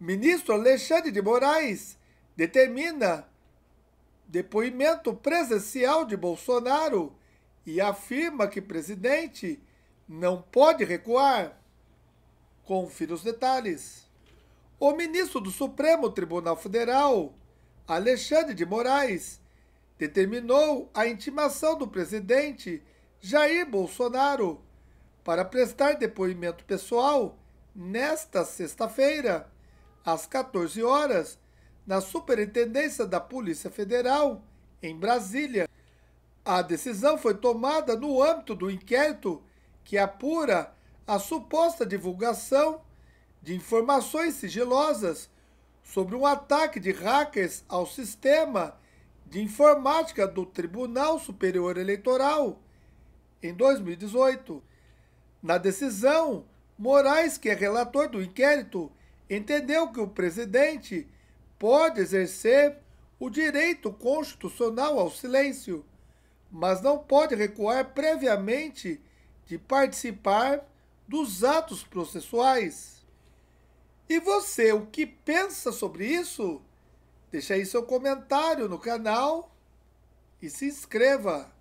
Ministro Alexandre de Moraes determina depoimento presencial de Bolsonaro e afirma que presidente não pode recuar. Confira os detalhes. O ministro do Supremo Tribunal Federal, Alexandre de Moraes, determinou a intimação do presidente Jair Bolsonaro para prestar depoimento pessoal nesta sexta-feira às 14 horas, na Superintendência da Polícia Federal, em Brasília. A decisão foi tomada no âmbito do inquérito que apura a suposta divulgação de informações sigilosas sobre um ataque de hackers ao sistema de informática do Tribunal Superior Eleitoral em 2018. Na decisão, Moraes, que é relator do inquérito, entendeu que o presidente pode exercer o direito constitucional ao silêncio, mas não pode recuar previamente de participar dos atos processuais. E você, o que pensa sobre isso? Deixe aí seu comentário no canal e se inscreva.